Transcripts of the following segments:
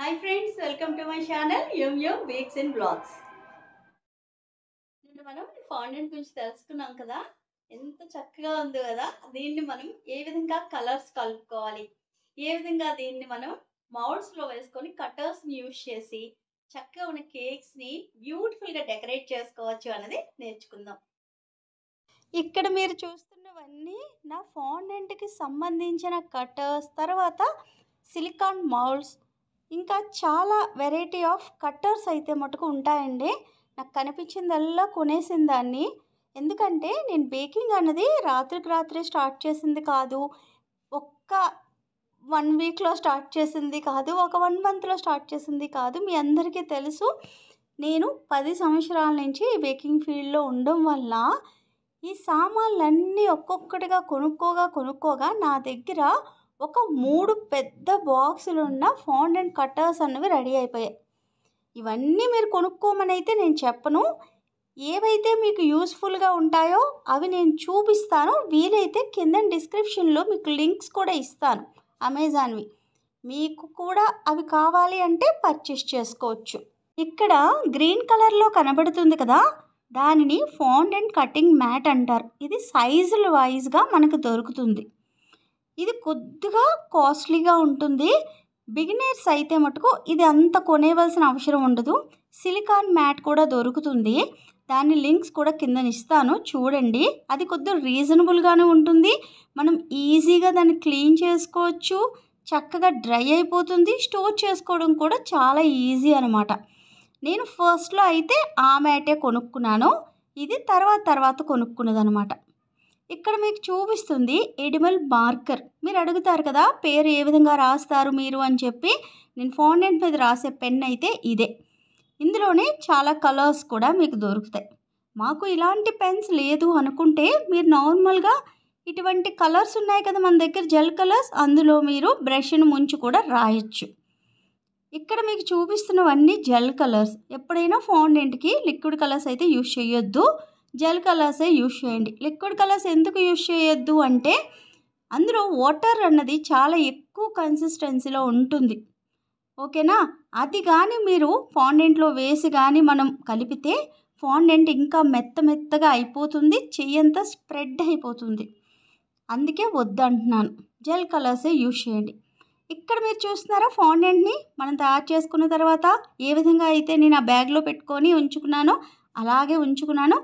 hi friends welcome to my channel yum bakes and blogs నిన్న మనం fondant గురించి తెలుసుకున్నాం కదా ఎంత చక్కగా ఉంది కదా దీన్ని మనం ఏ విధంగా కలర్స్ కలుపుకోవాలి ఏ విధంగా దీన్ని మనం మౌల్డ్స్లో వేసుకొని కటర్స్ని యూజ్ చేసి చక్కగా ఉన్న కేక్స్ని బ్యూటిఫుల్గా డెకరేట్ చేసుకోవచ్చు అనేది నేర్చుకుందాం ఇక్కడ మీరు చూస్తున్నవన్నీ నా ఫాండెంట్కి సంబంధించిన కటర్స్ తర్వాత సిలికాన్ మౌల్డ్స్ ఇంకా చాలా వెరైటీ ఆఫ్ కట్టర్స్ అయితే మటుకు ఉంటాయండి నాకు కనిపించిందల్లా కొనేసిన దాన్ని ఎందుకంటే నేను బేకింగ్ అన్నది రాత్రికి రాత్రే స్టార్ట్ చేసింది కాదు ఒక్క వన్ వీక్లో స్టార్ట్ చేసింది కాదు ఒక వన్ మంత్లో స్టార్ట్ చేసింది కాదు మీ అందరికీ తెలుసు నేను పది సంవత్సరాల నుంచి ఈ బేకింగ్ ఫీల్డ్లో ఉండడం వల్ల ఈ సామాన్లన్నీ ఒక్కొక్కటిగా కొనుక్కోగా కొనుక్కోగా నా దగ్గర ఒక మూడు పెద్ద బాక్సులు ఉన్న ఫౌండ్ అండ్ కట్టర్స్ అన్నవి రెడీ అయిపోయాయి ఇవన్నీ మీరు కొనుక్కోమనైతే నేను చెప్పను ఏవైతే మీకు యూస్ఫుల్గా ఉంటాయో అవి నేను చూపిస్తాను వీలైతే కింద డిస్క్రిప్షన్లో మీకు లింక్స్ కూడా ఇస్తాను అమెజాన్వి మీకు కూడా అవి కావాలి అంటే పర్చేస్ చేసుకోవచ్చు ఇక్కడ గ్రీన్ కలర్లో కనబడుతుంది కదా దానిని ఫౌండ్ అండ్ కటింగ్ మ్యాట్ అంటారు ఇది సైజుల వైజ్గా మనకు దొరుకుతుంది ఇది కొద్దిగా కాస్ట్లీగా ఉంటుంది బిగినర్స్ అయితే మటుకు ఇది అంత కొనేవలసిన అవసరం ఉండదు సిలికాన్ మ్యాట్ కూడా దొరుకుతుంది దాని లింక్స్ కూడా ఇస్తాను చూడండి అది కొద్దిగా రీజనబుల్గానే ఉంటుంది మనం ఈజీగా దాన్ని క్లీన్ చేసుకోవచ్చు చక్కగా డ్రై అయిపోతుంది స్టోర్ చేసుకోవడం కూడా చాలా ఈజీ అనమాట నేను ఫస్ట్లో అయితే ఆ మ్యాటే కొనుక్కున్నాను ఇది తర్వాత తర్వాత కొనుక్కున్నదనమాట ఇక్కడ మీకు చూపిస్తుంది ఎడిమల్ మార్కర్ మీరు అడుగుతారు కదా పేరు ఏ విధంగా రాస్తారు మీరు అని చెప్పి నేను ఫాండెంట్ మీద రాసే పెన్ అయితే ఇదే ఇందులోనే చాలా కలర్స్ కూడా మీకు దొరుకుతాయి మాకు ఇలాంటి పెన్స్ లేదు అనుకుంటే మీరు నార్మల్గా ఇటువంటి కలర్స్ ఉన్నాయి కదా మన దగ్గర జెల్ కలర్స్ అందులో మీరు బ్రష్ను ముంచి కూడా రాయొచ్చు ఇక్కడ మీకు చూపిస్తున్నవన్నీ జెల్ కలర్స్ ఎప్పుడైనా ఫాండెంట్కి లిక్విడ్ కలర్స్ అయితే యూజ్ చేయొద్దు జెల్ కలర్సే యూజ్ చేయండి లిక్విడ్ కలర్స్ ఎందుకు యూజ్ చేయొద్దు అంటే అందులో వాటర్ అన్నది చాలా ఎక్కువ కన్సిస్టెన్సీలో ఉంటుంది ఓకేనా అది కానీ మీరు ఫాండెంట్లో వేసి కానీ మనం కలిపితే ఫాండెంట్ ఇంకా మెత్త మెత్తగా అయిపోతుంది చెయ్యంతా స్ప్రెడ్ అయిపోతుంది అందుకే వద్దంటున్నాను జెల్ కలర్సే యూజ్ చేయండి ఇక్కడ మీరు చూస్తున్నారా ఫాండెంట్ని మనం తయారు చేసుకున్న తర్వాత ఏ విధంగా అయితే నేను ఆ బ్యాగ్లో పెట్టుకొని ఉంచుకున్నానో అలాగే ఉంచుకున్నాను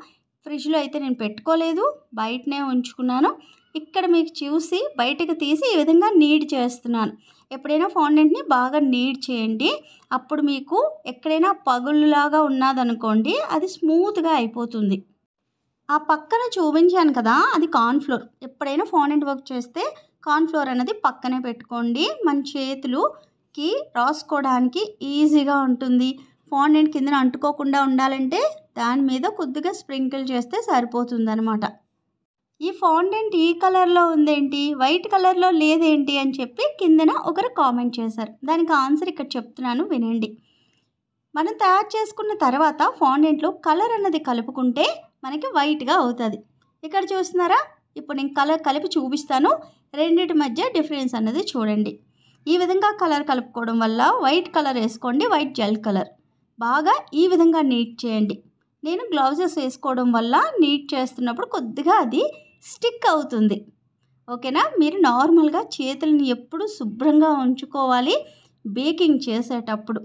ఫ్రిడ్జ్లో అయితే నేను పెట్టుకోలేదు బయటనే ఉంచుకున్నాను ఇక్కడ మీకు చూసి బయటకు తీసి ఈ విధంగా నీడ్ చేస్తున్నాను ఎప్పుడైనా ఫాండెంట్ని బాగా నీడ్ చేయండి అప్పుడు మీకు ఎక్కడైనా పగులులాగా ఉన్నదనుకోండి అది స్మూత్గా అయిపోతుంది ఆ పక్కన చూపించాను కదా అది కార్న్ఫ్లోర్ ఎప్పుడైనా ఫౌండెంట్ వర్క్ చేస్తే కార్న్ఫ్లోర్ అనేది పక్కనే పెట్టుకోండి మన చేతులుకి రాసుకోవడానికి ఈజీగా ఉంటుంది ఫాండెంట్ కిందన అంటుకోకుండా ఉండాలంటే దాని మీద కొద్దిగా స్ప్రింకిల్ చేస్తే సరిపోతుందనమాట ఈ ఫౌండెంట్ ఈ కలర్లో ఉందేంటి వైట్ కలర్లో లేదేంటి అని చెప్పి కిందన ఒకరు కామెంట్ చేశారు దానికి ఆన్సర్ ఇక్కడ చెప్తున్నాను వినండి మనం తయారు చేసుకున్న తర్వాత ఫౌండెంట్లో కలర్ అన్నది కలుపుకుంటే మనకి వైట్గా అవుతుంది ఇక్కడ చూస్తున్నారా ఇప్పుడు నేను కలర్ కలిపి చూపిస్తాను రెండింటి మధ్య డిఫరెన్స్ అన్నది చూడండి ఈ విధంగా కలర్ కలుపుకోవడం వల్ల వైట్ కలర్ వేసుకోండి వైట్ జెల్ కలర్ బాగా ఈ విధంగా నీట్ చేయండి నేను గ్లౌజెస్ వేసుకోవడం వల్ల నీట్ చేస్తున్నప్పుడు కొద్దిగా అది స్టిక్ అవుతుంది ఓకేనా మీరు నార్మల్గా చేతులను ఎప్పుడు శుభ్రంగా ఉంచుకోవాలి బేకింగ్ చేసేటప్పుడు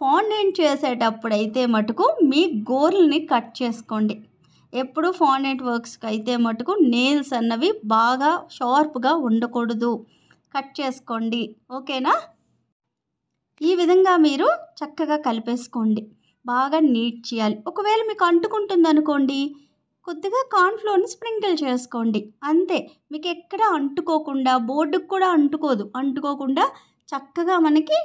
ఫాండెంట్ చేసేటప్పుడు అయితే మటుకు మీ గోర్లని కట్ చేసుకోండి ఎప్పుడు ఫాండెంట్ వర్క్స్కి అయితే మటుకు నేల్స్ అన్నవి బాగా షార్ప్గా ఉండకూడదు కట్ చేసుకోండి ఓకేనా ఈ విధంగా మీరు చక్కగా కలిపేసుకోండి బాగా నీట్ చేయాలి ఒకవేళ మీకు అంటుకుంటుంది అనుకోండి కొద్దిగా కార్న్ఫ్లోర్ని స్ప్రింకిల్ చేసుకోండి అంతే మీకు ఎక్కడ అంటుకోకుండా బోర్డుకు కూడా అంటుకోదు అంటుకోకుండా చక్కగా మనకి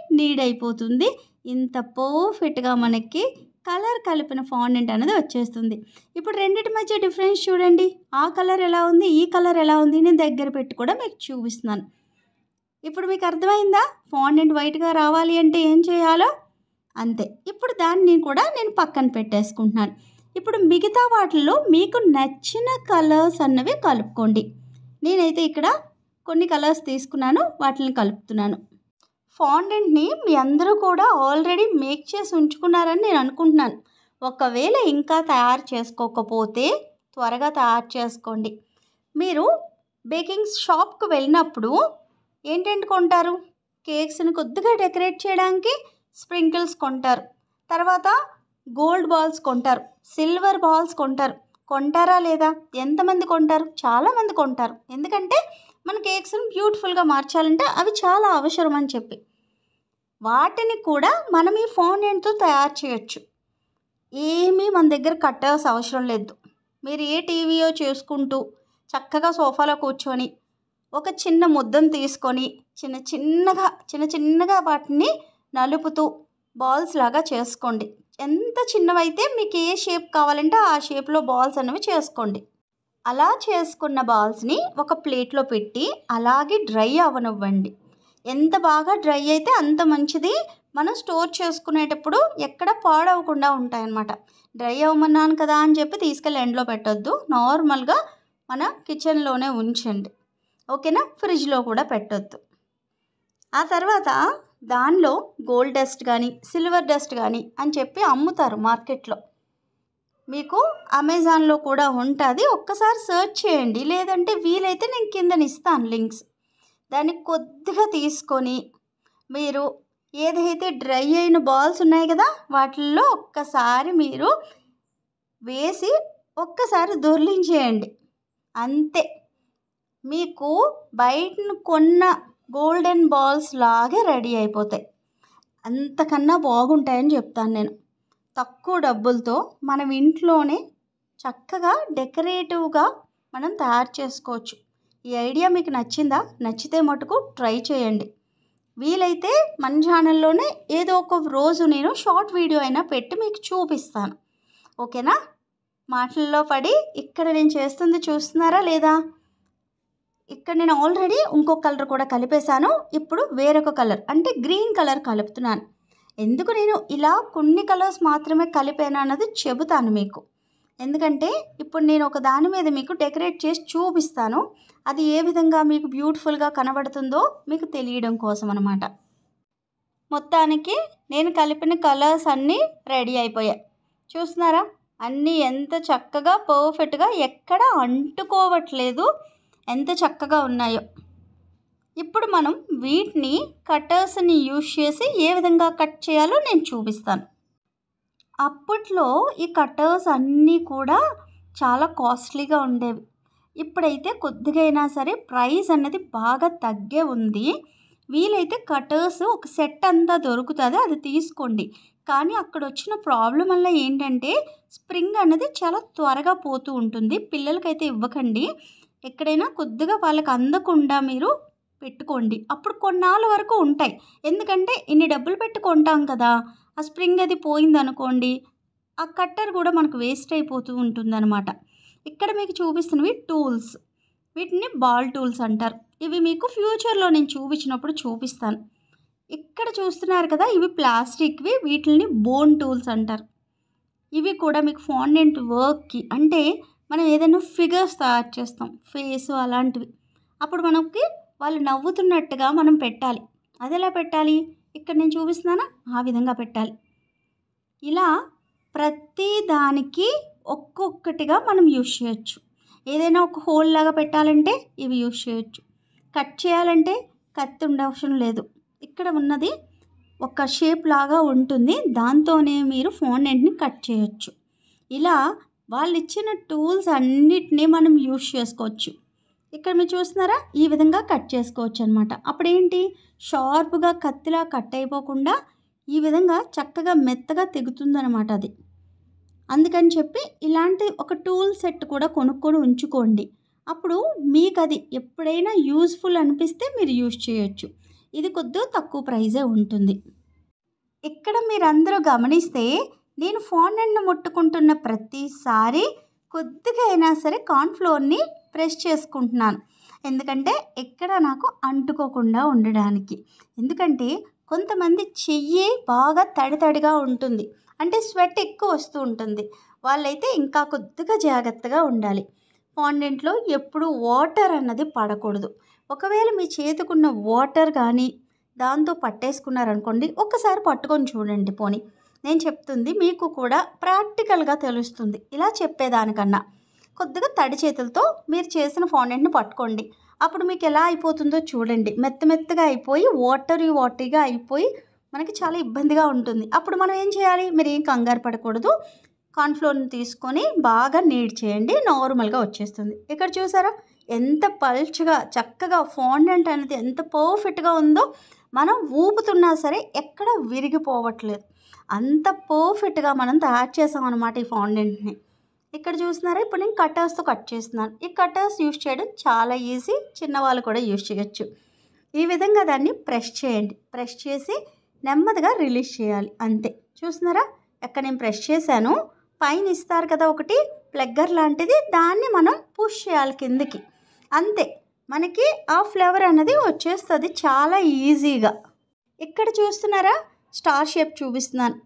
అయిపోతుంది ఇంత పర్ఫెక్ట్గా మనకి కలర్ కలిపిన ఫాండెంట్ అనేది వచ్చేస్తుంది ఇప్పుడు రెండింటి మధ్య డిఫరెన్స్ చూడండి ఆ కలర్ ఎలా ఉంది ఈ కలర్ ఎలా ఉంది నేను దగ్గర పెట్టి కూడా మీకు చూపిస్తున్నాను ఇప్పుడు మీకు అర్థమైందా ఫాండెంట్ వైట్గా రావాలి అంటే ఏం చేయాలో అంతే ఇప్పుడు దాన్ని కూడా నేను పక్కన పెట్టేసుకుంటున్నాను ఇప్పుడు మిగతా వాటిల్లో మీకు నచ్చిన కలర్స్ అన్నవి కలుపుకోండి నేనైతే ఇక్కడ కొన్ని కలర్స్ తీసుకున్నాను వాటిని కలుపుతున్నాను ఫాండెంట్ని మీ అందరూ కూడా ఆల్రెడీ మేక్ చేసి ఉంచుకున్నారని నేను అనుకుంటున్నాను ఒకవేళ ఇంకా తయారు చేసుకోకపోతే త్వరగా తయారు చేసుకోండి మీరు బేకింగ్ షాప్కి వెళ్ళినప్పుడు ఏంటంటే కొంటారు కేక్స్ని కొద్దిగా డెకరేట్ చేయడానికి స్ప్రింకిల్స్ కొంటారు తర్వాత గోల్డ్ బాల్స్ కొంటారు సిల్వర్ బాల్స్ కొంటారు కొంటారా లేదా ఎంతమంది కొంటారు చాలామంది కొంటారు ఎందుకంటే మన కేక్స్ని బ్యూటిఫుల్గా మార్చాలంటే అవి చాలా అవసరం అని చెప్పి వాటిని కూడా మనం ఈ ఫోన్ ఎండ్తో తయారు చేయొచ్చు ఏమీ మన దగ్గర కట్టాల్సిన అవసరం లేదు మీరు ఏ టీవీయో చేసుకుంటూ చక్కగా సోఫాలో కూర్చొని ఒక చిన్న ముద్దను తీసుకొని చిన్న చిన్నగా చిన్న చిన్నగా వాటిని నలుపుతూ బాల్స్ లాగా చేసుకోండి ఎంత చిన్నవైతే మీకు ఏ షేప్ కావాలంటే ఆ షేప్లో బాల్స్ అనేవి చేసుకోండి అలా చేసుకున్న బాల్స్ని ఒక ప్లేట్లో పెట్టి అలాగే డ్రై అవ్వనివ్వండి ఎంత బాగా డ్రై అయితే అంత మంచిది మనం స్టోర్ చేసుకునేటప్పుడు ఎక్కడ పాడవకుండా ఉంటాయన్నమాట డ్రై అవ్వమన్నాను కదా అని చెప్పి తీసుకెళ్ళి ఎండ్లో పెట్టద్దు నార్మల్గా మన కిచెన్లోనే ఉంచండి ఓకేనా ఫ్రిడ్జ్లో కూడా పెట్టద్దు ఆ తర్వాత దానిలో గోల్డ్ డస్ట్ కానీ సిల్వర్ డస్ట్ కానీ అని చెప్పి అమ్ముతారు మార్కెట్లో మీకు అమెజాన్లో కూడా ఉంటుంది ఒక్కసారి సెర్చ్ చేయండి లేదంటే వీలైతే నేను కిందన ఇస్తాను లింక్స్ దాన్ని కొద్దిగా తీసుకొని మీరు ఏదైతే డ్రై అయిన బాల్స్ ఉన్నాయి కదా వాటిల్లో ఒక్కసారి మీరు వేసి ఒక్కసారి దొర్లించేయండి అంతే మీకు బయటను కొన్న గోల్డెన్ బాల్స్ లాగే రెడీ అయిపోతాయి అంతకన్నా బాగుంటాయని చెప్తాను నేను తక్కువ డబ్బులతో మనం ఇంట్లోనే చక్కగా డెకరేటివ్గా మనం తయారు చేసుకోవచ్చు ఈ ఐడియా మీకు నచ్చిందా నచ్చితే మటుకు ట్రై చేయండి వీలైతే మన ఛానల్లోనే ఏదో ఒక రోజు నేను షార్ట్ వీడియో అయినా పెట్టి మీకు చూపిస్తాను ఓకేనా మాటల్లో పడి ఇక్కడ నేను చేస్తుంది చూస్తున్నారా లేదా ఇక్కడ నేను ఆల్రెడీ ఇంకో కలర్ కూడా కలిపేశాను ఇప్పుడు వేరొక కలర్ అంటే గ్రీన్ కలర్ కలుపుతున్నాను ఎందుకు నేను ఇలా కొన్ని కలర్స్ మాత్రమే కలిపాను అన్నది చెబుతాను మీకు ఎందుకంటే ఇప్పుడు నేను ఒక దాని మీద మీకు డెకరేట్ చేసి చూపిస్తాను అది ఏ విధంగా మీకు బ్యూటిఫుల్గా కనబడుతుందో మీకు తెలియడం కోసం అనమాట మొత్తానికి నేను కలిపిన కలర్స్ అన్నీ రెడీ అయిపోయాయి చూస్తున్నారా అన్నీ ఎంత చక్కగా పర్ఫెక్ట్గా ఎక్కడ అంటుకోవట్లేదు ఎంత చక్కగా ఉన్నాయో ఇప్పుడు మనం వీటిని కటర్స్ని యూజ్ చేసి ఏ విధంగా కట్ చేయాలో నేను చూపిస్తాను అప్పట్లో ఈ కటర్స్ అన్నీ కూడా చాలా కాస్ట్లీగా ఉండేవి ఇప్పుడైతే కొద్దిగైనా సరే ప్రైస్ అన్నది బాగా తగ్గే ఉంది వీలైతే కటర్స్ ఒక సెట్ అంతా దొరుకుతుంది అది తీసుకోండి కానీ అక్కడ వచ్చిన ప్రాబ్లం వల్ల ఏంటంటే స్ప్రింగ్ అన్నది చాలా త్వరగా పోతూ ఉంటుంది పిల్లలకైతే ఇవ్వకండి ఎక్కడైనా కొద్దిగా వాళ్ళకి అందకుండా మీరు పెట్టుకోండి అప్పుడు కొన్నాళ్ళ వరకు ఉంటాయి ఎందుకంటే ఇన్ని డబ్బులు పెట్టుకుంటాం కదా ఆ స్ప్రింగ్ అది పోయింది అనుకోండి ఆ కట్టర్ కూడా మనకు వేస్ట్ అయిపోతూ ఉంటుందన్నమాట ఇక్కడ మీకు చూపిస్తున్నవి టూల్స్ వీటిని బాల్ టూల్స్ అంటారు ఇవి మీకు ఫ్యూచర్లో నేను చూపించినప్పుడు చూపిస్తాను ఇక్కడ చూస్తున్నారు కదా ఇవి ప్లాస్టిక్వి వీటిని బోన్ టూల్స్ అంటారు ఇవి కూడా మీకు ఫాండెంట్ వర్క్కి అంటే మనం ఏదైనా ఫిగర్స్ తయారు చేస్తాం ఫేస్ అలాంటివి అప్పుడు మనకి వాళ్ళు నవ్వుతున్నట్టుగా మనం పెట్టాలి అది ఎలా పెట్టాలి ఇక్కడ నేను చూపిస్తున్నానా ఆ విధంగా పెట్టాలి ఇలా ప్రతి దానికి ఒక్కొక్కటిగా మనం యూజ్ చేయొచ్చు ఏదైనా ఒక హోల్ లాగా పెట్టాలంటే ఇవి యూజ్ చేయొచ్చు కట్ చేయాలంటే కత్తి ఉండవసరం లేదు ఇక్కడ ఉన్నది ఒక షేప్ లాగా ఉంటుంది దాంతోనే మీరు ఫోన్ ఎండ్ని కట్ చేయొచ్చు ఇలా వాళ్ళు ఇచ్చిన టూల్స్ అన్నిటినీ మనం యూజ్ చేసుకోవచ్చు ఇక్కడ మీరు చూస్తున్నారా ఈ విధంగా కట్ చేసుకోవచ్చు అనమాట అప్పుడేంటి షార్ప్గా కత్తిలా కట్ అయిపోకుండా ఈ విధంగా చక్కగా మెత్తగా తెగుతుందనమాట అది అందుకని చెప్పి ఇలాంటి ఒక టూల్ సెట్ కూడా కొనుక్కొని ఉంచుకోండి అప్పుడు మీకు అది ఎప్పుడైనా యూజ్ఫుల్ అనిపిస్తే మీరు యూజ్ చేయొచ్చు ఇది కొద్దిగా తక్కువ ప్రైజే ఉంటుంది ఇక్కడ మీరందరూ గమనిస్తే నేను నన్ను ముట్టుకుంటున్న ప్రతిసారి కొద్దిగా అయినా సరే కాన్ఫ్లోర్ని ప్రెస్ చేసుకుంటున్నాను ఎందుకంటే ఎక్కడ నాకు అంటుకోకుండా ఉండడానికి ఎందుకంటే కొంతమంది చెయ్యి బాగా తడితడిగా ఉంటుంది అంటే స్వెట్ ఎక్కువ వస్తూ ఉంటుంది వాళ్ళైతే ఇంకా కొద్దిగా జాగ్రత్తగా ఉండాలి ఫాండెంట్లో ఎప్పుడు వాటర్ అన్నది పడకూడదు ఒకవేళ మీ చేతికున్న వాటర్ కానీ దాంతో పట్టేసుకున్నారనుకోండి ఒక్కసారి పట్టుకొని చూడండి పోనీ నేను చెప్తుంది మీకు కూడా ప్రాక్టికల్గా తెలుస్తుంది ఇలా చెప్పేదానికన్నా కొద్దిగా తడి చేతులతో మీరు చేసిన ఫాండెంట్ని పట్టుకోండి అప్పుడు మీకు ఎలా అయిపోతుందో చూడండి మెత్త మెత్తగా అయిపోయి వాటరీ వాటరీగా అయిపోయి మనకి చాలా ఇబ్బందిగా ఉంటుంది అప్పుడు మనం ఏం చేయాలి మీరు ఏం కంగారు పడకూడదు కాన్ఫ్లోర్ని తీసుకొని బాగా నీడ్ చేయండి నార్మల్గా వచ్చేస్తుంది ఇక్కడ చూసారా ఎంత పల్చగా చక్కగా ఫాండెంట్ అనేది ఎంత పర్ఫెక్ట్గా ఉందో మనం ఊపుతున్నా సరే ఎక్కడ విరిగిపోవట్లేదు అంత పర్ఫెక్ట్గా మనం తయారు చేసాం అనమాట ఈ ఫౌండెంట్ని ఇక్కడ చూస్తున్నారా ఇప్పుడు నేను కటర్స్తో కట్ చేస్తున్నాను ఈ కటర్స్ యూజ్ చేయడం చాలా ఈజీ చిన్నవాళ్ళు కూడా యూజ్ చేయొచ్చు ఈ విధంగా దాన్ని ప్రెస్ చేయండి ప్రెస్ చేసి నెమ్మదిగా రిలీజ్ చేయాలి అంతే చూస్తున్నారా ఎక్కడ నేను ప్రెస్ చేశాను పైన ఇస్తారు కదా ఒకటి ప్లగ్గర్ లాంటిది దాన్ని మనం పుష్ చేయాలి కిందికి అంతే మనకి ఆ ఫ్లేవర్ అనేది వచ్చేస్తుంది చాలా ఈజీగా ఇక్కడ చూస్తున్నారా స్టార్ షేప్ చూపిస్తున్నాను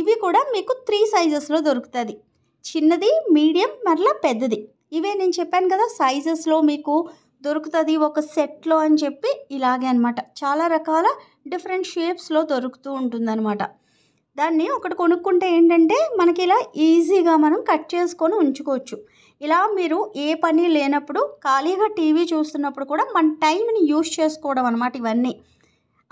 ఇవి కూడా మీకు త్రీ సైజెస్లో దొరుకుతుంది చిన్నది మీడియం మరలా పెద్దది ఇవే నేను చెప్పాను కదా సైజెస్లో మీకు దొరుకుతుంది ఒక సెట్లో అని చెప్పి ఇలాగే అనమాట చాలా రకాల డిఫరెంట్ షేప్స్లో దొరుకుతూ ఉంటుందన్నమాట దాన్ని ఒకటి కొనుక్కుంటే ఏంటంటే మనకి ఇలా ఈజీగా మనం కట్ చేసుకొని ఉంచుకోవచ్చు ఇలా మీరు ఏ పని లేనప్పుడు ఖాళీగా టీవీ చూస్తున్నప్పుడు కూడా మన టైంని యూస్ చేసుకోవడం అనమాట ఇవన్నీ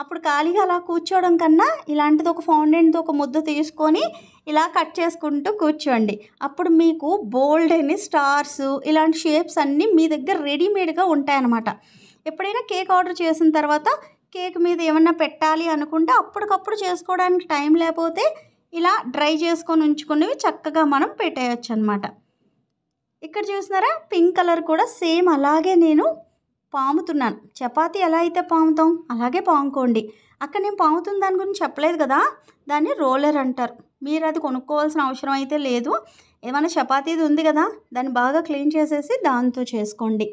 అప్పుడు ఖాళీగా అలా కూర్చోవడం కన్నా ఇలాంటిది ఒక ఫౌండెంట్తో ఒక ముద్ద తీసుకొని ఇలా కట్ చేసుకుంటూ కూర్చోండి అప్పుడు మీకు బోల్డ్ అని స్టార్స్ ఇలాంటి షేప్స్ అన్నీ మీ దగ్గర రెడీమేడ్గా ఉంటాయన్నమాట ఎప్పుడైనా కేక్ ఆర్డర్ చేసిన తర్వాత కేక్ మీద ఏమన్నా పెట్టాలి అనుకుంటే అప్పటికప్పుడు చేసుకోవడానికి టైం లేకపోతే ఇలా డ్రై చేసుకొని ఉంచుకునేవి చక్కగా మనం పెట్టేయచ్చు అనమాట ఇక్కడ చూసినారా పింక్ కలర్ కూడా సేమ్ అలాగే నేను పాముతున్నాను చపాతీ ఎలా అయితే పాముతాం అలాగే పాముకోండి అక్కడ నేను పాముతున్న దాని గురించి చెప్పలేదు కదా దాన్ని రోలర్ అంటారు మీరు అది కొనుక్కోవాల్సిన అవసరం అయితే లేదు ఏమైనా చపాతీది ఉంది కదా దాన్ని బాగా క్లీన్ చేసేసి దాంతో చేసుకోండి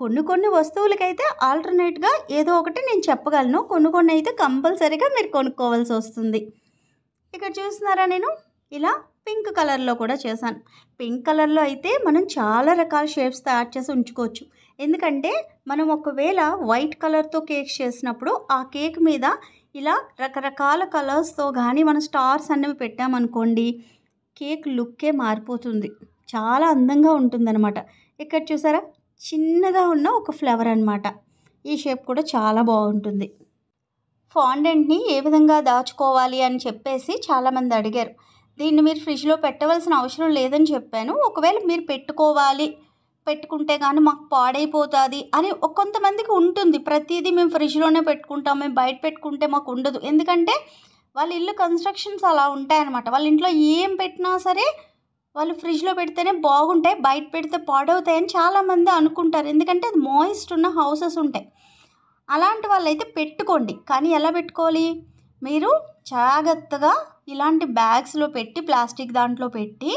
కొన్ని కొన్ని వస్తువులకైతే ఆల్టర్నేట్గా ఏదో ఒకటి నేను చెప్పగలను కొన్ని కొన్ని అయితే కంపల్సరీగా మీరు కొనుక్కోవాల్సి వస్తుంది ఇక్కడ చూస్తున్నారా నేను ఇలా పింక్ కలర్లో కూడా చేశాను పింక్ కలర్లో అయితే మనం చాలా రకాల షేప్స్ తయారు చేసి ఉంచుకోవచ్చు ఎందుకంటే మనం ఒకవేళ వైట్ కలర్తో కేక్ చేసినప్పుడు ఆ కేక్ మీద ఇలా రకరకాల కలర్స్తో కానీ మనం స్టార్స్ అనేవి పెట్టామనుకోండి కేక్ లుక్కే మారిపోతుంది చాలా అందంగా ఉంటుందన్నమాట ఇక్కడ చూసారా చిన్నగా ఉన్న ఒక ఫ్లవర్ అనమాట ఈ షేప్ కూడా చాలా బాగుంటుంది ఫాండెంట్ని ఏ విధంగా దాచుకోవాలి అని చెప్పేసి చాలామంది అడిగారు దీన్ని మీరు ఫ్రిడ్జ్లో పెట్టవలసిన అవసరం లేదని చెప్పాను ఒకవేళ మీరు పెట్టుకోవాలి పెట్టుకుంటే కానీ మాకు పాడైపోతుంది అని కొంతమందికి ఉంటుంది ప్రతిదీ మేము ఫ్రిడ్జ్లోనే పెట్టుకుంటాం మేము బయట పెట్టుకుంటే మాకు ఉండదు ఎందుకంటే వాళ్ళ ఇల్లు కన్స్ట్రక్షన్స్ అలా ఉంటాయన్నమాట వాళ్ళ ఇంట్లో ఏం పెట్టినా సరే వాళ్ళు ఫ్రిడ్జ్లో పెడితేనే బాగుంటాయి బయట పెడితే పాడవుతాయని చాలామంది అనుకుంటారు ఎందుకంటే అది మోయిస్ట్ ఉన్న హౌసెస్ ఉంటాయి అలాంటి వాళ్ళైతే పెట్టుకోండి కానీ ఎలా పెట్టుకోవాలి మీరు జాగ్రత్తగా ఇలాంటి బ్యాగ్స్లో పెట్టి ప్లాస్టిక్ దాంట్లో పెట్టి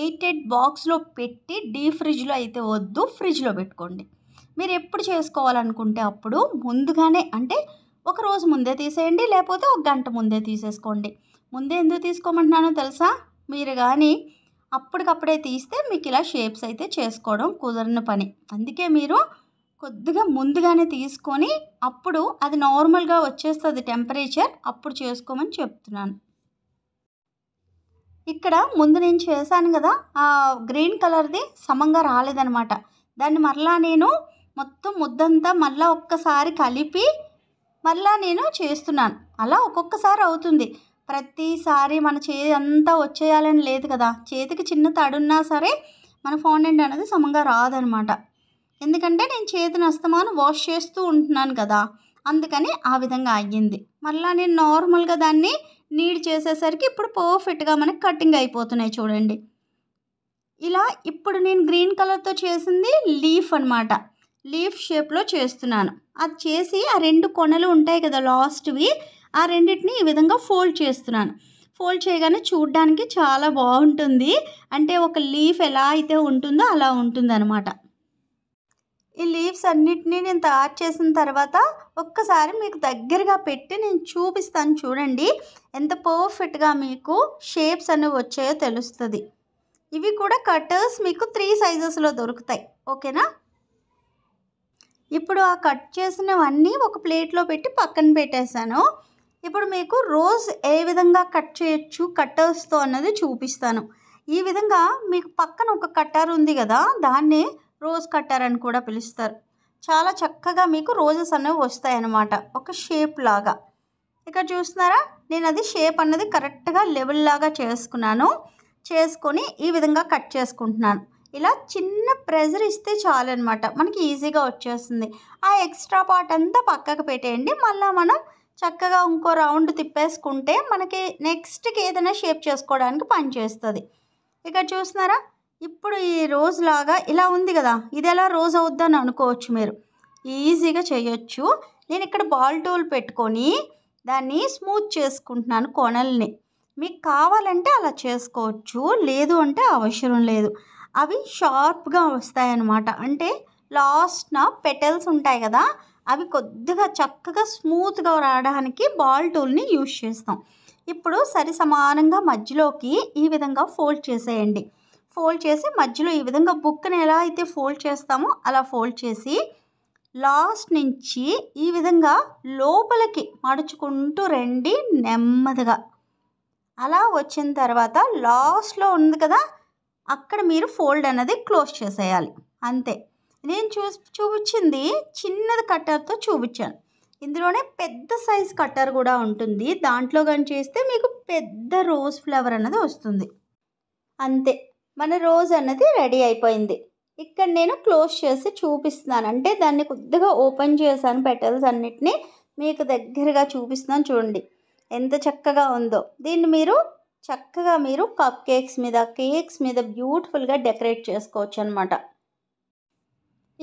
ఎయిట్ ఎయిట్ బాక్స్లో పెట్టి డీప్ ఫ్రిడ్జ్లో అయితే వద్దు ఫ్రిడ్జ్లో పెట్టుకోండి మీరు ఎప్పుడు చేసుకోవాలనుకుంటే అప్పుడు ముందుగానే అంటే ఒక రోజు ముందే తీసేయండి లేకపోతే ఒక గంట ముందే తీసేసుకోండి ముందే ఎందుకు తీసుకోమంటున్నానో తెలుసా మీరు కానీ అప్పటికప్పుడే తీస్తే మీకు ఇలా షేప్స్ అయితే చేసుకోవడం కుదరని పని అందుకే మీరు కొద్దిగా ముందుగానే తీసుకొని అప్పుడు అది నార్మల్గా వచ్చేస్తుంది టెంపరేచర్ అప్పుడు చేసుకోమని చెప్తున్నాను ఇక్కడ ముందు నేను చేశాను కదా ఆ గ్రీన్ కలర్ది సమంగా రాలేదనమాట దాన్ని మరలా నేను మొత్తం ముద్దంతా మళ్ళీ ఒక్కసారి కలిపి మళ్ళా నేను చేస్తున్నాను అలా ఒక్కొక్కసారి అవుతుంది ప్రతిసారి మన చేతి అంతా వచ్చేయాలని లేదు కదా చేతికి చిన్న తడున్నా సరే మన ఫాండెంట్ అనేది సమంగా రాదనమాట ఎందుకంటే నేను చేతిని అస్తమాను వాష్ చేస్తూ ఉంటున్నాను కదా అందుకని ఆ విధంగా అయ్యింది మళ్ళీ నేను నార్మల్గా దాన్ని నీడ్ చేసేసరికి ఇప్పుడు పర్ఫెక్ట్గా మనకి కటింగ్ అయిపోతున్నాయి చూడండి ఇలా ఇప్పుడు నేను గ్రీన్ కలర్తో చేసింది లీఫ్ అనమాట లీఫ్ షేప్లో చేస్తున్నాను అది చేసి ఆ రెండు కొనలు ఉంటాయి కదా లాస్ట్వి ఆ రెండింటిని ఈ విధంగా ఫోల్డ్ చేస్తున్నాను ఫోల్డ్ చేయగానే చూడ్డానికి చాలా బాగుంటుంది అంటే ఒక లీఫ్ ఎలా అయితే ఉంటుందో అలా ఉంటుంది ఈ లీవ్స్ అన్నిటినీ నేను తయారు చేసిన తర్వాత ఒక్కసారి మీకు దగ్గరగా పెట్టి నేను చూపిస్తాను చూడండి ఎంత పర్ఫెక్ట్గా మీకు షేప్స్ అనేవి వచ్చాయో తెలుస్తుంది ఇవి కూడా కట్టర్స్ మీకు త్రీ సైజెస్లో దొరుకుతాయి ఓకేనా ఇప్పుడు ఆ కట్ చేసినవన్నీ ఒక ప్లేట్లో పెట్టి పక్కన పెట్టేశాను ఇప్పుడు మీకు రోజ్ ఏ విధంగా కట్ చేయొచ్చు కట్టర్స్తో అన్నది చూపిస్తాను ఈ విధంగా మీకు పక్కన ఒక కట్టర్ ఉంది కదా దాన్నే రోజ్ కట్టర్ అని కూడా పిలుస్తారు చాలా చక్కగా మీకు రోజెస్ అనేవి వస్తాయి అన్నమాట ఒక షేప్ లాగా ఇక్కడ చూస్తున్నారా నేను అది షేప్ అన్నది కరెక్ట్గా లెవెల్ లాగా చేసుకున్నాను చేసుకొని ఈ విధంగా కట్ చేసుకుంటున్నాను ఇలా చిన్న ప్రెజర్ ఇస్తే చాలు అనమాట మనకి ఈజీగా వచ్చేస్తుంది ఆ ఎక్స్ట్రా పార్ట్ అంతా పక్కకు పెట్టేయండి మళ్ళీ మనం చక్కగా ఇంకో రౌండ్ తిప్పేసుకుంటే మనకి నెక్స్ట్కి ఏదైనా షేప్ చేసుకోవడానికి పనిచేస్తుంది ఇక్కడ చూస్తున్నారా ఇప్పుడు ఈ రోజులాగా ఇలా ఉంది కదా ఇది ఎలా రోజు అవుద్దని అనుకోవచ్చు మీరు ఈజీగా చేయొచ్చు నేను ఇక్కడ బాల్ టూల్ పెట్టుకొని దాన్ని స్మూత్ చేసుకుంటున్నాను కొనల్ని మీకు కావాలంటే అలా చేసుకోవచ్చు లేదు అంటే అవసరం లేదు అవి షార్ప్గా వస్తాయన్నమాట అంటే లాస్ట్న పెటల్స్ ఉంటాయి కదా అవి కొద్దిగా చక్కగా స్మూత్గా రావడానికి బాల్ టూల్ని యూజ్ చేస్తాం ఇప్పుడు సరి సమానంగా మధ్యలోకి ఈ విధంగా ఫోల్డ్ చేసేయండి ఫోల్డ్ చేసి మధ్యలో ఈ విధంగా బుక్ని ఎలా అయితే ఫోల్డ్ చేస్తామో అలా ఫోల్డ్ చేసి లాస్ట్ నుంచి ఈ విధంగా లోపలికి మడుచుకుంటూ రండి నెమ్మదిగా అలా వచ్చిన తర్వాత లాస్ట్లో ఉంది కదా అక్కడ మీరు ఫోల్డ్ అనేది క్లోజ్ చేసేయాలి అంతే నేను చూ చూపించింది చిన్నది కట్టర్తో చూపించాను ఇందులోనే పెద్ద సైజ్ కట్టర్ కూడా ఉంటుంది దాంట్లో కానీ చేస్తే మీకు పెద్ద రోజ్ ఫ్లవర్ అనేది వస్తుంది అంతే మన రోజు అన్నది రెడీ అయిపోయింది ఇక్కడ నేను క్లోజ్ చేసి చూపిస్తున్నాను అంటే దాన్ని కొద్దిగా ఓపెన్ చేశాను పెటల్స్ అన్నిటినీ మీకు దగ్గరగా చూపిస్తున్నాను చూడండి ఎంత చక్కగా ఉందో దీన్ని మీరు చక్కగా మీరు కప్ కేక్స్ మీద కేక్స్ మీద బ్యూటిఫుల్గా డెకరేట్ చేసుకోవచ్చు అనమాట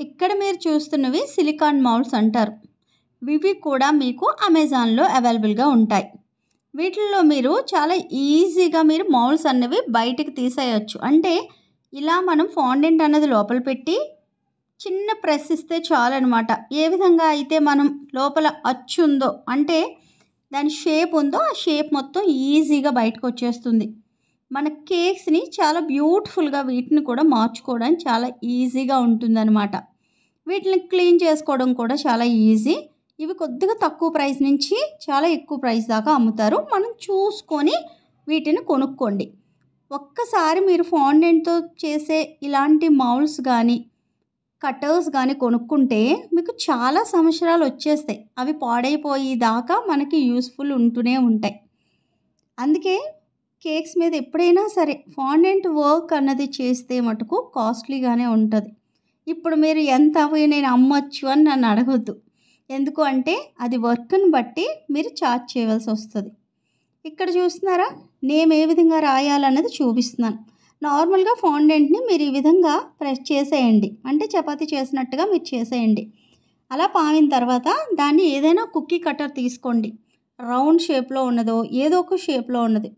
ఇక్కడ మీరు చూస్తున్నవి సిలికాన్ మౌల్స్ అంటారు ఇవి కూడా మీకు అమెజాన్లో అవైలబుల్గా ఉంటాయి వీటిల్లో మీరు చాలా ఈజీగా మీరు మౌల్స్ అన్నవి బయటకు తీసేయచ్చు అంటే ఇలా మనం ఫాండెంట్ అన్నది లోపల పెట్టి చిన్న ప్రెస్ ఇస్తే చాలు అనమాట ఏ విధంగా అయితే మనం లోపల అచ్చు ఉందో అంటే దాని షేప్ ఉందో ఆ షేప్ మొత్తం ఈజీగా బయటకు వచ్చేస్తుంది మన కేక్స్ని చాలా బ్యూటిఫుల్గా వీటిని కూడా మార్చుకోవడం చాలా ఈజీగా ఉంటుందన్నమాట వీటిని క్లీన్ చేసుకోవడం కూడా చాలా ఈజీ ఇవి కొద్దిగా తక్కువ ప్రైస్ నుంచి చాలా ఎక్కువ ప్రైస్ దాకా అమ్ముతారు మనం చూసుకొని వీటిని కొనుక్కోండి ఒక్కసారి మీరు ఫాండెంట్తో చేసే ఇలాంటి మౌల్స్ కానీ కటర్స్ కానీ కొనుక్కుంటే మీకు చాలా సంవత్సరాలు వచ్చేస్తాయి అవి పాడైపోయేదాకా దాకా మనకి యూస్ఫుల్ ఉంటూనే ఉంటాయి అందుకే కేక్స్ మీద ఎప్పుడైనా సరే ఫాండెంట్ వర్క్ అన్నది చేస్తే మటుకు కాస్ట్లీగానే ఉంటుంది ఇప్పుడు మీరు ఎంత అవి నేను అమ్మొచ్చు అని నన్ను అడగద్దు ఎందుకు అంటే అది వర్క్ని బట్టి మీరు చార్జ్ చేయవలసి వస్తుంది ఇక్కడ చూస్తున్నారా నేను ఏ విధంగా రాయాలన్నది చూపిస్తున్నాను నార్మల్గా ఫౌండెంట్ని మీరు ఈ విధంగా ప్రెస్ చేసేయండి అంటే చపాతి చేసినట్టుగా మీరు చేసేయండి అలా పావిన తర్వాత దాన్ని ఏదైనా కుక్కీ కట్టర్ తీసుకోండి రౌండ్ షేప్లో ఉన్నదో ఏదో ఒక షేప్లో ఉన్నది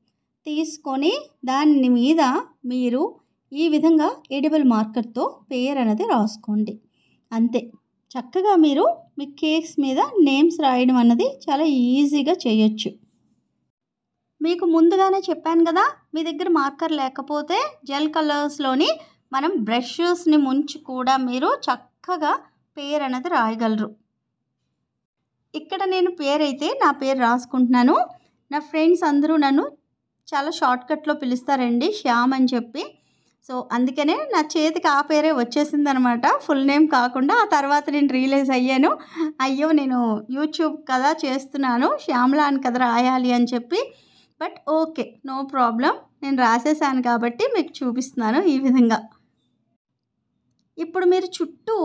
తీసుకొని దాని మీద మీరు ఈ విధంగా ఎడిబుల్ మార్కర్తో పేరు అనేది రాసుకోండి అంతే చక్కగా మీరు మీ కేక్స్ మీద నేమ్స్ రాయడం అన్నది చాలా ఈజీగా చేయొచ్చు మీకు ముందుగానే చెప్పాను కదా మీ దగ్గర మార్కర్ లేకపోతే జెల్ కలర్స్లోని మనం బ్రషెస్ని ముంచి కూడా మీరు చక్కగా పేరు అనేది రాయగలరు ఇక్కడ నేను పేరు అయితే నా పేరు రాసుకుంటున్నాను నా ఫ్రెండ్స్ అందరూ నన్ను చాలా షార్ట్కట్లో పిలుస్తారండి శ్యామ్ అని చెప్పి సో అందుకనే నా చేతికి ఆ పేరే వచ్చేసిందనమాట ఫుల్ నేమ్ కాకుండా ఆ తర్వాత నేను రియలైజ్ అయ్యాను అయ్యో నేను యూట్యూబ్ కదా చేస్తున్నాను శ్యామ్లా అని కదా రాయాలి అని చెప్పి బట్ ఓకే నో ప్రాబ్లం నేను రాసేసాను కాబట్టి మీకు చూపిస్తున్నాను ఈ విధంగా ఇప్పుడు మీరు చుట్టూ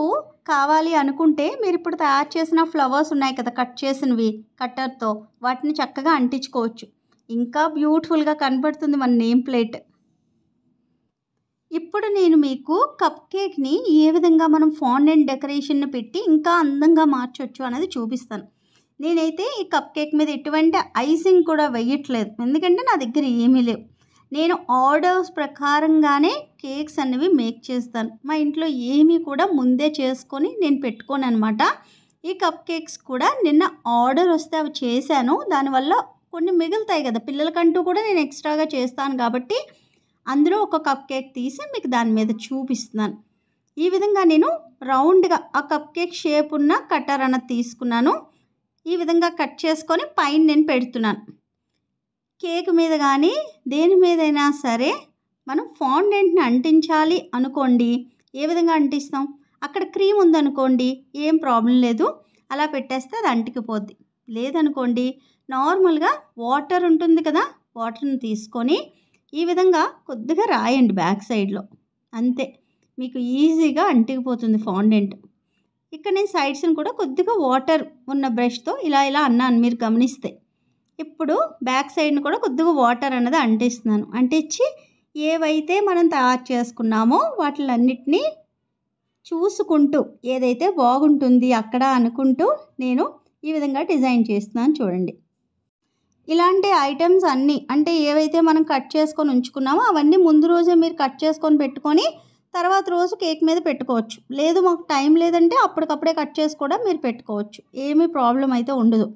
కావాలి అనుకుంటే మీరు ఇప్పుడు తయారు చేసిన ఫ్లవర్స్ ఉన్నాయి కదా కట్ చేసినవి కట్టర్తో వాటిని చక్కగా అంటించుకోవచ్చు ఇంకా బ్యూటిఫుల్గా కనబడుతుంది మన నేమ్ ప్లేట్ ఇప్పుడు నేను మీకు కప్ కేక్ని ఏ విధంగా మనం ఫాండ్ అండ్ డెకరేషన్ పెట్టి ఇంకా అందంగా మార్చవచ్చు అనేది చూపిస్తాను నేనైతే ఈ కప్ కేక్ మీద ఎటువంటి ఐసింగ్ కూడా వేయట్లేదు ఎందుకంటే నా దగ్గర ఏమీ లేవు నేను ఆర్డర్స్ ప్రకారంగానే కేక్స్ అనేవి మేక్ చేస్తాను మా ఇంట్లో ఏమీ కూడా ముందే చేసుకొని నేను పెట్టుకోను అనమాట ఈ కప్ కేక్స్ కూడా నిన్న ఆర్డర్ వస్తే అవి చేశాను దానివల్ల కొన్ని మిగులుతాయి కదా పిల్లలకంటూ కూడా నేను ఎక్స్ట్రాగా చేస్తాను కాబట్టి అందులో ఒక కప్ కేక్ తీసి మీకు దాని మీద చూపిస్తున్నాను ఈ విధంగా నేను రౌండ్గా ఆ కప్ కేక్ షేప్ ఉన్న కట్టర్ అన్నది తీసుకున్నాను ఈ విధంగా కట్ చేసుకొని పైన నేను పెడుతున్నాను కేక్ మీద కానీ దేని మీదైనా సరే మనం ఫాండెంట్ని అంటించాలి అనుకోండి ఏ విధంగా అంటిస్తాం అక్కడ క్రీమ్ ఉందనుకోండి ఏం ప్రాబ్లం లేదు అలా పెట్టేస్తే అది అంటికిపోద్ది లేదనుకోండి నార్మల్గా వాటర్ ఉంటుంది కదా వాటర్ని తీసుకొని ఈ విధంగా కొద్దిగా రాయండి బ్యాక్ సైడ్లో అంతే మీకు ఈజీగా అంటికిపోతుంది ఫాండెంట్ ఇక్కడ నేను సైడ్స్ని కూడా కొద్దిగా వాటర్ ఉన్న బ్రష్తో ఇలా ఇలా అన్నాను మీరు గమనిస్తే ఇప్పుడు బ్యాక్ సైడ్ని కూడా కొద్దిగా వాటర్ అన్నది అంటిస్తున్నాను అంటించి ఏవైతే మనం తయారు చేసుకున్నామో వాటిలన్నిటినీ చూసుకుంటూ ఏదైతే బాగుంటుంది అక్కడ అనుకుంటూ నేను ఈ విధంగా డిజైన్ చేస్తున్నాను చూడండి ఇలాంటి ఐటమ్స్ అన్నీ అంటే ఏవైతే మనం కట్ చేసుకొని ఉంచుకున్నామో అవన్నీ ముందు రోజే మీరు కట్ చేసుకొని పెట్టుకొని తర్వాత రోజు కేక్ మీద పెట్టుకోవచ్చు లేదు మాకు టైం లేదంటే అప్పటికప్పుడే కట్ చేసి కూడా మీరు పెట్టుకోవచ్చు ఏమీ ప్రాబ్లం అయితే ఉండదు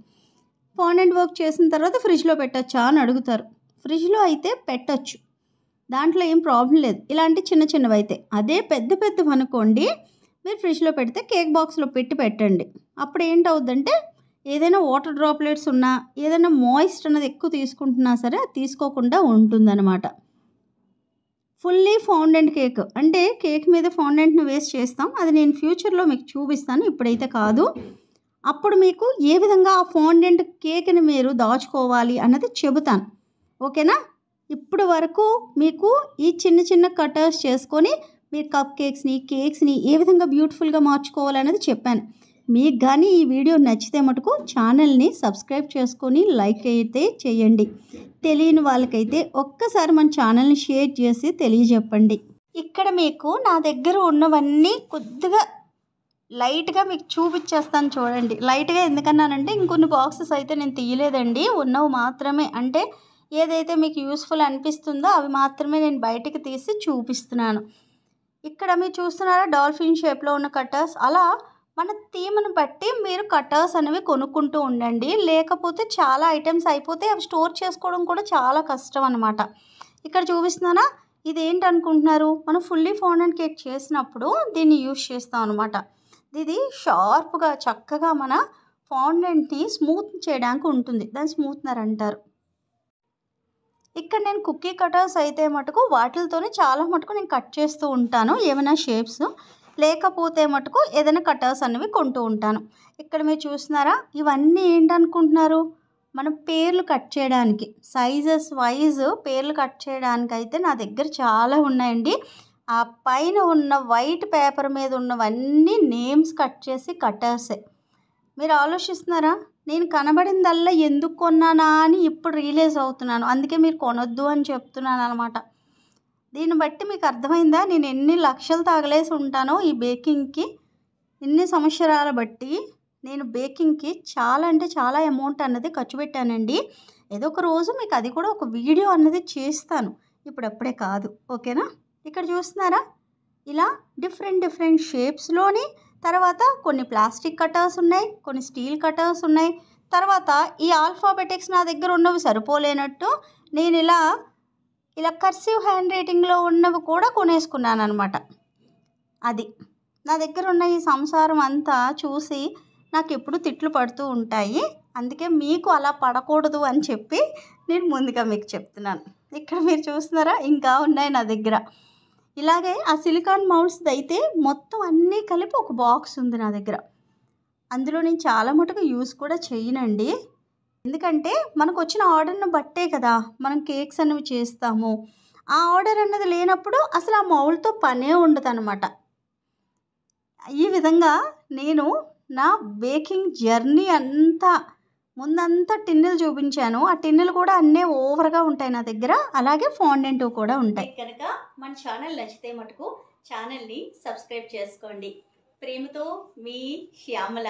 ఫాండెంట్ వర్క్ చేసిన తర్వాత ఫ్రిడ్జ్లో పెట్టచ్చా అని అడుగుతారు ఫ్రిడ్జ్లో అయితే పెట్టచ్చు దాంట్లో ఏం ప్రాబ్లం లేదు ఇలాంటి చిన్న చిన్నవి అయితే అదే పెద్ద పెద్దవి అనుకోండి మీరు ఫ్రిడ్జ్లో పెడితే కేక్ బాక్స్లో పెట్టి పెట్టండి అప్పుడు ఏంటవుద్దంటే ఏదైనా వాటర్ డ్రాప్లెట్స్ ఉన్నా ఏదైనా మాయిస్ట్ అన్నది ఎక్కువ తీసుకుంటున్నా సరే అది తీసుకోకుండా ఉంటుందన్నమాట ఫుల్లీ ఫౌండెంట్ కేక్ అంటే కేక్ మీద ఫౌండెంట్ను వేస్ట్ చేస్తాం అది నేను ఫ్యూచర్లో మీకు చూపిస్తాను ఇప్పుడైతే కాదు అప్పుడు మీకు ఏ విధంగా ఆ ఫౌండెంట్ కేక్ని మీరు దాచుకోవాలి అన్నది చెబుతాను ఓకేనా ఇప్పటి వరకు మీకు ఈ చిన్న చిన్న కటర్స్ చేసుకొని మీరు కప్ కేక్స్ని కేక్స్ని ఏ విధంగా బ్యూటిఫుల్గా మార్చుకోవాలి అనేది చెప్పాను మీకు కానీ ఈ వీడియో నచ్చితే మటుకు ఛానల్ని సబ్స్క్రైబ్ చేసుకొని లైక్ అయితే చేయండి తెలియని వాళ్ళకైతే ఒక్కసారి మన ఛానల్ని షేర్ చేసి తెలియజెప్పండి ఇక్కడ మీకు నా దగ్గర ఉన్నవన్నీ కొద్దిగా లైట్గా మీకు చూపించేస్తాను చూడండి లైట్గా ఎందుకన్నానంటే ఇంకొన్ని బాక్సెస్ అయితే నేను తీయలేదండి ఉన్నవి మాత్రమే అంటే ఏదైతే మీకు యూస్ఫుల్ అనిపిస్తుందో అవి మాత్రమే నేను బయటికి తీసి చూపిస్తున్నాను ఇక్కడ మీరు చూస్తున్నారా డాల్ఫిన్ షేప్లో ఉన్న కట్టర్స్ అలా మన థీమ్ను బట్టి మీరు కటర్స్ అనేవి కొనుక్కుంటూ ఉండండి లేకపోతే చాలా ఐటమ్స్ అయిపోతే అవి స్టోర్ చేసుకోవడం కూడా చాలా కష్టం అనమాట ఇక్కడ చూపిస్తున్నానా ఇది అనుకుంటున్నారు మనం ఫుల్లీ ఫోన్ అండ్ కేక్ చేసినప్పుడు దీన్ని యూజ్ చేస్తాం అనమాట ఇది షార్ప్గా చక్కగా మన ఫాండెంట్ని స్మూత్ చేయడానికి ఉంటుంది దాన్ని స్మూత్నర్ అంటారు ఇక్కడ నేను కుకీ కటర్స్ అయితే మటుకు వాటితోనే చాలా మటుకు నేను కట్ చేస్తూ ఉంటాను ఏమైనా షేప్స్ లేకపోతే మటుకు ఏదైనా కటర్స్ అనేవి కొంటూ ఉంటాను ఇక్కడ మీరు చూస్తున్నారా ఇవన్నీ ఏంటనుకుంటున్నారు మనం పేర్లు కట్ చేయడానికి సైజెస్ వైజ్ పేర్లు కట్ చేయడానికి అయితే నా దగ్గర చాలా ఉన్నాయండి ఆ పైన ఉన్న వైట్ పేపర్ మీద ఉన్నవన్నీ నేమ్స్ కట్ చేసి కటర్సే మీరు ఆలోచిస్తున్నారా నేను కనబడిందల్లా ఎందుకు కొన్నానా అని ఇప్పుడు రియలైజ్ అవుతున్నాను అందుకే మీరు కొనొద్దు అని చెప్తున్నాను అనమాట దీన్ని బట్టి మీకు అర్థమైందా నేను ఎన్ని లక్షలు తాగలేసి ఉంటానో ఈ బేకింగ్కి ఇన్ని సంవత్సరాల బట్టి నేను బేకింగ్కి చాలా అంటే చాలా అమౌంట్ అన్నది ఖర్చు పెట్టానండి ఏదో ఒక రోజు మీకు అది కూడా ఒక వీడియో అన్నది చేస్తాను ఇప్పుడప్పుడే కాదు ఓకేనా ఇక్కడ చూస్తున్నారా ఇలా డిఫరెంట్ డిఫరెంట్ షేప్స్లోని తర్వాత కొన్ని ప్లాస్టిక్ కటర్స్ ఉన్నాయి కొన్ని స్టీల్ కటర్స్ ఉన్నాయి తర్వాత ఈ ఆల్ఫాబెటిక్స్ నా దగ్గర ఉన్నవి సరిపోలేనట్టు నేను ఇలా ఇలా కర్సివ్ హ్యాండ్ రైటింగ్లో ఉన్నవి కూడా కొనేసుకున్నాను అనమాట అది నా దగ్గర ఉన్న ఈ సంసారం అంతా చూసి నాకు ఎప్పుడు తిట్లు పడుతూ ఉంటాయి అందుకే మీకు అలా పడకూడదు అని చెప్పి నేను ముందుగా మీకు చెప్తున్నాను ఇక్కడ మీరు చూస్తున్నారా ఇంకా ఉన్నాయి నా దగ్గర ఇలాగే ఆ సిలికాన్ మౌల్స్ది అయితే మొత్తం అన్నీ కలిపి ఒక బాక్స్ ఉంది నా దగ్గర అందులో నేను చాలా మటుకు యూస్ కూడా చేయనండి ఎందుకంటే మనకు వచ్చిన ఆర్డర్ను బట్టే కదా మనం కేక్స్ అనేవి చేస్తాము ఆ ఆర్డర్ అన్నది లేనప్పుడు అసలు ఆ మౌల్తో పనే ఉండదు అనమాట ఈ విధంగా నేను నా బేకింగ్ జర్నీ అంతా ముందంతా టిన్నెలు చూపించాను ఆ టిన్నెలు కూడా అన్నీ ఓవర్గా ఉంటాయి నా దగ్గర అలాగే ఫాండెంట్ కూడా ఉంటాయి కనుక మన ఛానల్ నచ్చితే మటుకు ఛానల్ని సబ్స్క్రైబ్ చేసుకోండి ప్రేమతో మీ శ్యామల